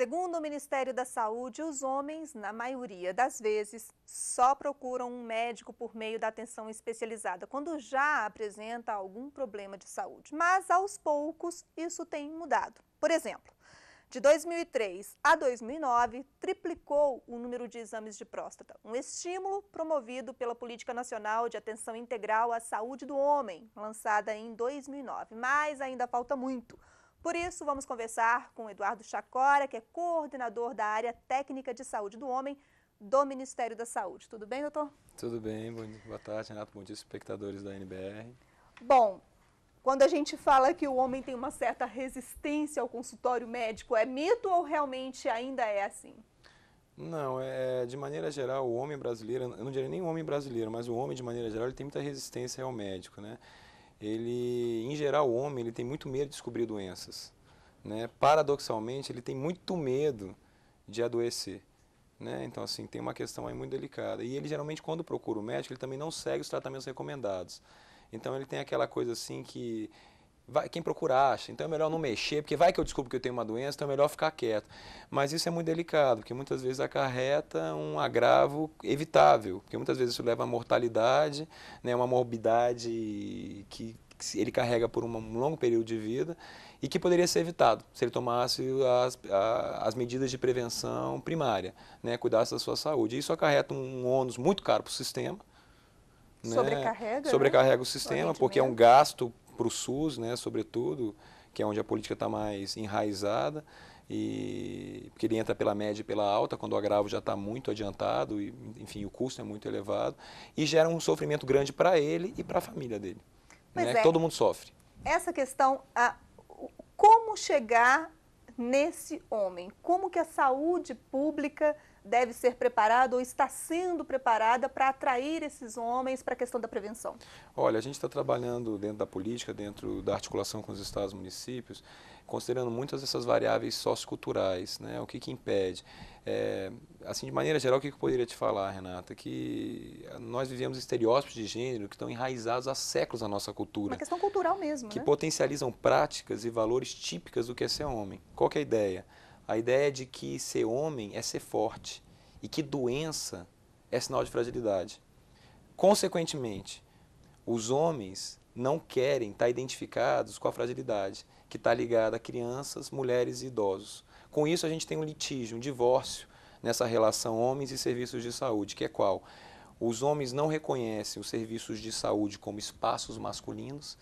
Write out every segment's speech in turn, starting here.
Segundo o Ministério da Saúde, os homens, na maioria das vezes, só procuram um médico por meio da atenção especializada quando já apresenta algum problema de saúde. Mas, aos poucos, isso tem mudado. Por exemplo, de 2003 a 2009, triplicou o número de exames de próstata, um estímulo promovido pela Política Nacional de Atenção Integral à Saúde do Homem, lançada em 2009. Mas ainda falta muito. Por isso, vamos conversar com Eduardo Chacora, que é coordenador da área técnica de saúde do homem do Ministério da Saúde. Tudo bem, doutor? Tudo bem, boa tarde, Renato. Bom dia, espectadores da NBR. Bom, quando a gente fala que o homem tem uma certa resistência ao consultório médico, é mito ou realmente ainda é assim? Não, é, é, de maneira geral, o homem brasileiro, eu não diria nem o homem brasileiro, mas o homem de maneira geral, ele tem muita resistência ao médico, né? ele, em geral, o homem ele tem muito medo de descobrir doenças. Né? Paradoxalmente, ele tem muito medo de adoecer. Né? Então, assim, tem uma questão aí muito delicada. E ele, geralmente, quando procura o médico, ele também não segue os tratamentos recomendados. Então, ele tem aquela coisa assim que vai, quem procurar acha. Então é melhor não mexer, porque vai que eu descubro que eu tenho uma doença, então é melhor ficar quieto. Mas isso é muito delicado, porque muitas vezes acarreta um agravo evitável, porque muitas vezes isso leva à mortalidade, né, uma morbidade que ele carrega por um longo período de vida e que poderia ser evitado se ele tomasse as, as medidas de prevenção primária, né, cuidasse da sua saúde. Isso acarreta um ônus muito caro para o sistema. Né, sobrecarrega. Né? Sobrecarrega né? o sistema, porque é um gasto para o SUS, né, sobretudo, que é onde a política está mais enraizada, e porque ele entra pela média e pela alta, quando o agravo já está muito adiantado, e, enfim, o custo é muito elevado, e gera um sofrimento grande para ele e para a família dele. Pois né, é. Todo mundo sofre. Essa questão, a, como chegar nesse homem? Como que a saúde pública deve ser preparada ou está sendo preparada para atrair esses homens para a questão da prevenção? Olha, a gente está trabalhando dentro da política, dentro da articulação com os estados e municípios, considerando muitas dessas variáveis socioculturais, né? o que, que impede. É, assim, de maneira geral, o que, que eu poderia te falar, Renata? Que nós vivemos estereótipos de gênero que estão enraizados há séculos na nossa cultura. Uma questão cultural mesmo. Que né? potencializam práticas e valores típicas do que é ser homem. Qual que é a ideia? A ideia de que ser homem é ser forte e que doença é sinal de fragilidade. Consequentemente, os homens não querem estar identificados com a fragilidade que está ligada a crianças, mulheres e idosos. Com isso, a gente tem um litígio, um divórcio nessa relação homens e serviços de saúde, que é qual? Os homens não reconhecem os serviços de saúde como espaços masculinos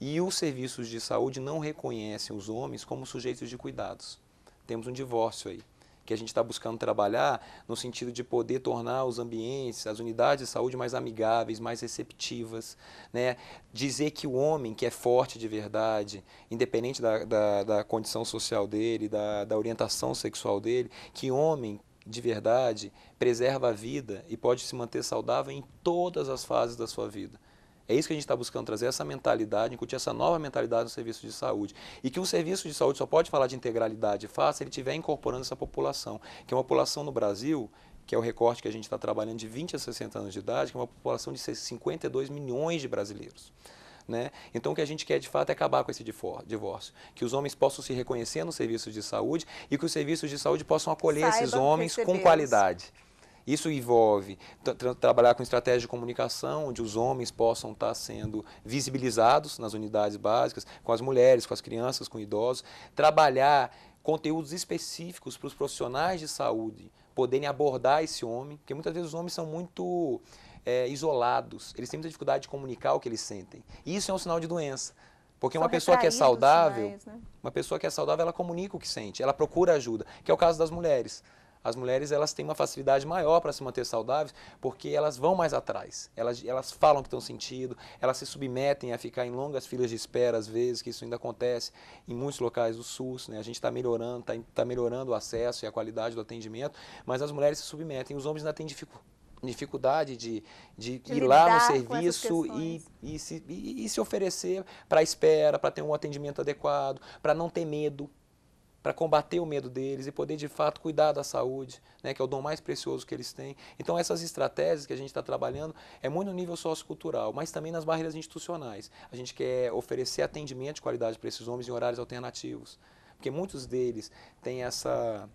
e os serviços de saúde não reconhecem os homens como sujeitos de cuidados temos um divórcio aí, que a gente está buscando trabalhar no sentido de poder tornar os ambientes, as unidades de saúde mais amigáveis, mais receptivas, né? dizer que o homem que é forte de verdade, independente da, da, da condição social dele, da, da orientação sexual dele, que homem de verdade preserva a vida e pode se manter saudável em todas as fases da sua vida. É isso que a gente está buscando trazer, essa mentalidade, incutir essa nova mentalidade no serviço de saúde. E que o serviço de saúde só pode falar de integralidade fácil se ele estiver incorporando essa população, que é uma população no Brasil que é o recorte que a gente está trabalhando de 20 a 60 anos de idade, que é uma população de 52 milhões de brasileiros. Né? Então, o que a gente quer de fato é acabar com esse divórcio. Que os homens possam se reconhecer nos serviços de saúde e que os serviços de saúde possam acolher Saibam esses homens com qualidade. Isso envolve tra trabalhar com estratégia de comunicação, onde os homens possam estar sendo visibilizados nas unidades básicas, com as mulheres, com as crianças, com idosos. Trabalhar conteúdos específicos para os profissionais de saúde poderem abordar esse homem, porque muitas vezes os homens são muito é, isolados, eles têm muita dificuldade de comunicar o que eles sentem. E isso é um sinal de doença. Porque uma pessoa que é saudável, sinais, né? uma pessoa que é saudável, ela comunica o que sente, ela procura ajuda, que é o caso das mulheres. As mulheres elas têm uma facilidade maior para se manter saudáveis porque elas vão mais atrás. Elas, elas falam que estão sentindo, elas se submetem a ficar em longas filas de espera às vezes, que isso ainda acontece em muitos locais do SUS. Né? A gente está melhorando, está tá melhorando o acesso e a qualidade do atendimento, mas as mulheres se submetem, os homens ainda têm dificuldade dificuldade de, de, de ir lá no serviço e, e, se, e, e se oferecer para espera, para ter um atendimento adequado, para não ter medo, para combater o medo deles e poder de fato cuidar da saúde, né, que é o dom mais precioso que eles têm. Então essas estratégias que a gente está trabalhando é muito no nível sociocultural, mas também nas barreiras institucionais. A gente quer oferecer atendimento de qualidade para esses homens em horários alternativos, porque muitos deles têm essa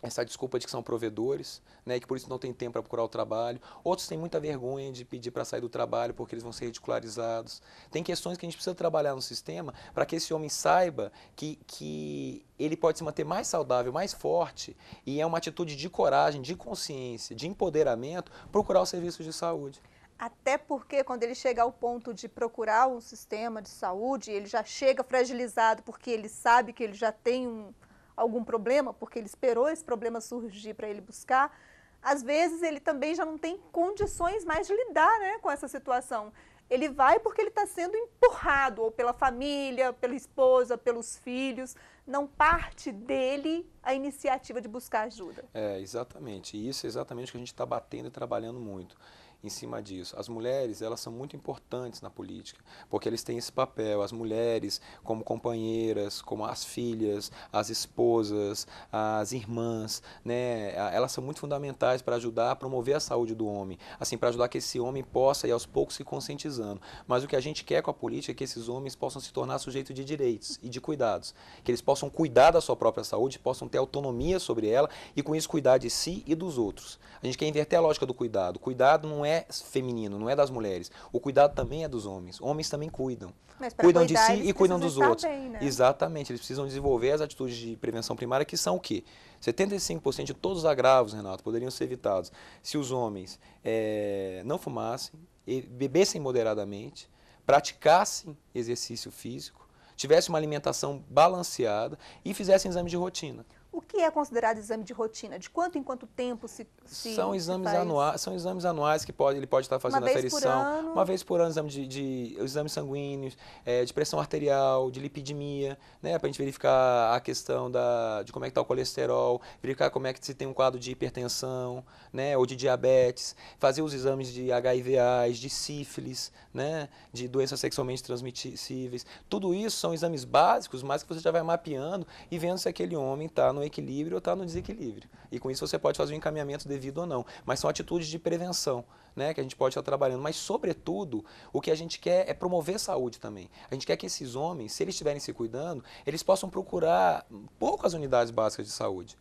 essa desculpa de que são provedores, né, que por isso não tem tempo para procurar o trabalho. Outros têm muita vergonha de pedir para sair do trabalho porque eles vão ser ridicularizados. Tem questões que a gente precisa trabalhar no sistema para que esse homem saiba que, que ele pode se manter mais saudável, mais forte, e é uma atitude de coragem, de consciência, de empoderamento, procurar os serviços de saúde. Até porque quando ele chega ao ponto de procurar um sistema de saúde, ele já chega fragilizado porque ele sabe que ele já tem um algum problema, porque ele esperou esse problema surgir para ele buscar, às vezes ele também já não tem condições mais de lidar né, com essa situação. Ele vai porque ele está sendo empurrado, ou pela família, pela esposa, pelos filhos. Não parte dele a iniciativa de buscar ajuda. É, exatamente. E isso é exatamente o que a gente está batendo e trabalhando muito em cima disso. As mulheres, elas são muito importantes na política, porque eles têm esse papel, as mulheres como companheiras, como as filhas, as esposas, as irmãs, né? Elas são muito fundamentais para ajudar a promover a saúde do homem, assim para ajudar que esse homem possa ir aos poucos se conscientizando. Mas o que a gente quer com a política é que esses homens possam se tornar sujeitos de direitos e de cuidados, que eles possam cuidar da sua própria saúde, possam ter autonomia sobre ela e com isso cuidar de si e dos outros. A gente quer inverter a lógica do cuidado. Cuidado não é é feminino, não é das mulheres. O cuidado também é dos homens. Homens também cuidam. Cuidam cuidar, de si e cuidam dos outros. Bem, né? Exatamente. Eles precisam desenvolver as atitudes de prevenção primária, que são o quê? 75% de todos os agravos, Renato, poderiam ser evitados se os homens é, não fumassem, bebessem moderadamente, praticassem exercício físico, tivessem uma alimentação balanceada e fizessem exame de rotina. O que é considerado exame de rotina? De quanto em quanto tempo se, se são exames se anuais São exames anuais que pode, ele pode estar fazendo uma aferição. Uma vez por ano, exame de, de exames sanguíneos, é, de pressão arterial, de lipidemia, né? Para a gente verificar a questão da, de como é que está o colesterol, verificar como é que se tem um quadro de hipertensão, né? Ou de diabetes, fazer os exames de HIV AIDS, de sífilis, né? De doenças sexualmente transmissíveis. Tudo isso são exames básicos, mas que você já vai mapeando e vendo se aquele homem está no equilíbrio ou está no desequilíbrio. E com isso você pode fazer o um encaminhamento devido ou não. Mas são atitudes de prevenção né, que a gente pode estar trabalhando. Mas, sobretudo, o que a gente quer é promover saúde também. A gente quer que esses homens, se eles estiverem se cuidando, eles possam procurar poucas unidades básicas de saúde.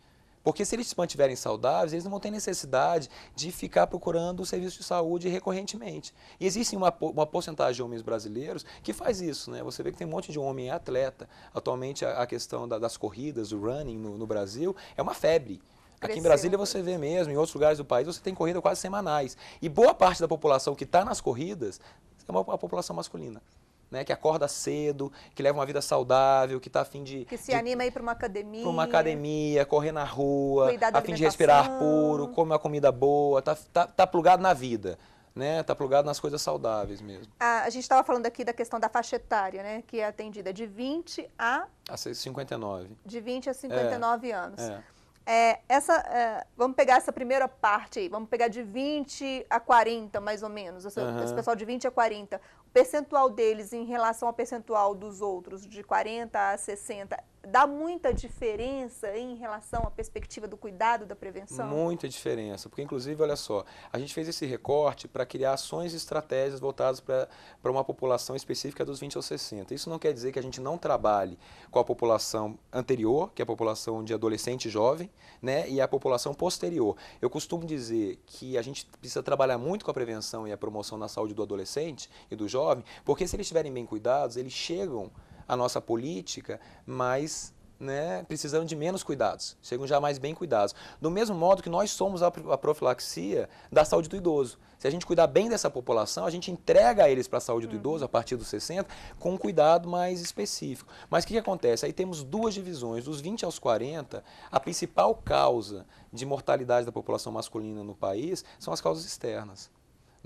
Porque se eles se mantiverem saudáveis, eles não vão ter necessidade de ficar procurando o serviço de saúde recorrentemente. E existe uma, uma porcentagem de homens brasileiros que faz isso. Né? Você vê que tem um monte de homem atleta. Atualmente, a, a questão da, das corridas, o running no, no Brasil, é uma febre. Cresceu. Aqui em Brasília você vê mesmo, em outros lugares do país você tem corrida quase semanais. E boa parte da população que está nas corridas é uma, uma população masculina né, que acorda cedo, que leva uma vida saudável, que está a fim de. Que se de, anima aí para uma academia. Para uma academia, correr na rua, a fim de respirar puro, comer uma comida boa, está tá, tá plugado na vida. Né, tá plugado nas coisas saudáveis mesmo. a gente estava falando aqui da questão da faixa etária, né, que é atendida de 20 a... A 59. De 20 a 59 é, anos. É. É, essa, é, vamos pegar essa primeira parte aí, vamos pegar de 20 a 40, mais ou menos, esse uhum. pessoal de 20 a 40 percentual deles em relação ao percentual dos outros, de 40% a 60%, dá muita diferença em relação à perspectiva do cuidado, da prevenção? Muita diferença, porque inclusive, olha só, a gente fez esse recorte para criar ações e estratégias voltadas para uma população específica dos 20 aos 60. Isso não quer dizer que a gente não trabalhe com a população anterior, que é a população de adolescente jovem, né, e a população posterior. Eu costumo dizer que a gente precisa trabalhar muito com a prevenção e a promoção na saúde do adolescente e do jovem, porque se eles estiverem bem cuidados, eles chegam a nossa política, mas né, precisando de menos cuidados, chegam já mais bem cuidados. Do mesmo modo que nós somos a profilaxia da saúde do idoso. Se a gente cuidar bem dessa população, a gente entrega eles para a saúde do uhum. idoso a partir dos 60 com um cuidado mais específico. Mas o que, que acontece? Aí temos duas divisões. Dos 20 aos 40, a principal causa de mortalidade da população masculina no país são as causas externas.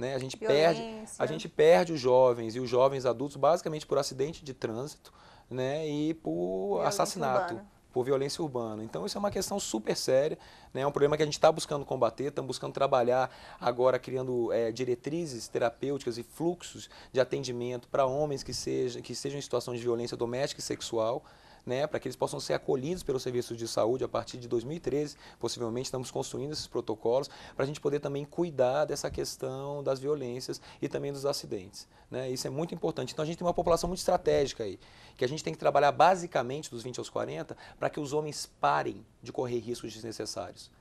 Né? A, gente Violência. perde, a gente perde os jovens e os jovens adultos basicamente por acidente de trânsito né? e por violência assassinato. Urbana. Por violência urbana. Então, isso é uma questão super séria, né? é um problema que a gente está buscando combater, estamos buscando trabalhar agora, criando é, diretrizes terapêuticas e fluxos de atendimento para homens que, seja, que estejam em situação de violência doméstica e sexual né, para que eles possam ser acolhidos pelos serviços de saúde a partir de 2013. Possivelmente estamos construindo esses protocolos para a gente poder também cuidar dessa questão das violências e também dos acidentes. Né? Isso é muito importante. Então a gente tem uma população muito estratégica aí, que a gente tem que trabalhar basicamente dos 20 aos 40 para que os homens parem de correr riscos desnecessários.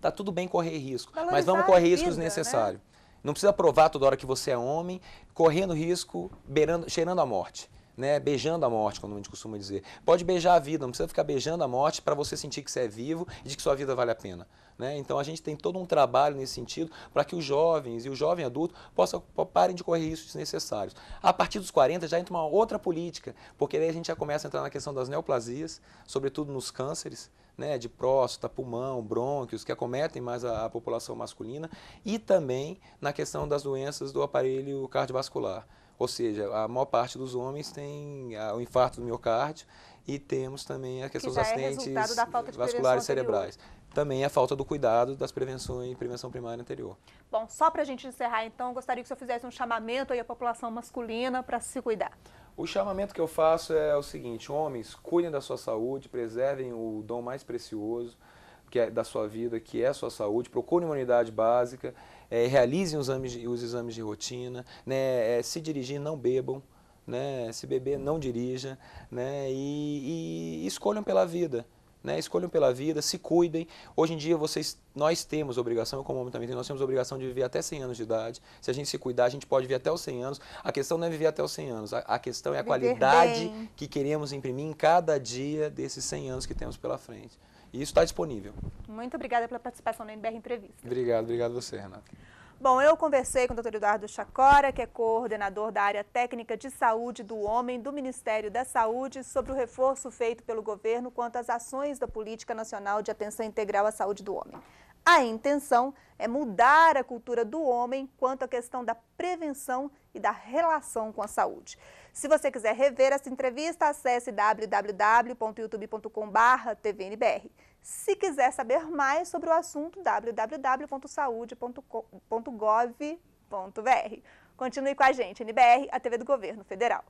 Tá tudo bem correr risco, Valorizar mas vamos correr riscos necessários. Né? Não precisa provar toda hora que você é homem, correndo risco, beirando, cheirando a morte né, beijando a morte, como a gente costuma dizer. Pode beijar a vida, não precisa ficar beijando a morte para você sentir que você é vivo e de que sua vida vale a pena. Né? Então a gente tem todo um trabalho nesse sentido para que os jovens e o jovem adulto possam parem de correr riscos desnecessários. A partir dos 40 já entra uma outra política, porque aí a gente já começa a entrar na questão das neoplasias, sobretudo nos cânceres, né, de próstata, pulmão, brônquios, que acometem mais a, a população masculina, e também na questão das doenças do aparelho cardiovascular. Ou seja, a maior parte dos homens tem ah, o infarto do miocárdio e temos também a questão que dos é acidentes é vasculares cerebrais. Também a falta do cuidado das prevenções, prevenção primária anterior. Bom, só para a gente encerrar, então, gostaria que o senhor fizesse um chamamento aí à população masculina para se cuidar. O chamamento que eu faço é o seguinte: homens, cuidem da sua saúde, preservem o dom mais precioso que é da sua vida, que é a sua saúde, procurem uma unidade básica é, realizem os exames, os exames de rotina, né, é, se dirigir, não bebam, né, se beber, não dirija, né, e, e escolham pela vida. Né? Escolham pela vida, se cuidem. Hoje em dia vocês, nós temos obrigação, eu como homem também nós temos obrigação de viver até 100 anos de idade. Se a gente se cuidar, a gente pode viver até os 100 anos. A questão não é viver até os 100 anos, a, a questão é a viver qualidade bem. que queremos imprimir em cada dia desses 100 anos que temos pela frente. E isso está disponível. Muito obrigada pela participação na NBR Entrevista. Obrigado, obrigado você, Renata. Bom, eu conversei com o Dr. Eduardo Chacora, que é coordenador da área técnica de saúde do homem do Ministério da Saúde, sobre o reforço feito pelo governo quanto às ações da Política Nacional de Atenção Integral à Saúde do Homem. A intenção é mudar a cultura do homem quanto à questão da prevenção e da relação com a saúde. Se você quiser rever essa entrevista, acesse www.youtube.com.br tvnbr. Se quiser saber mais sobre o assunto, www.saude.gov.br. Continue com a gente, NBR, a TV do Governo Federal.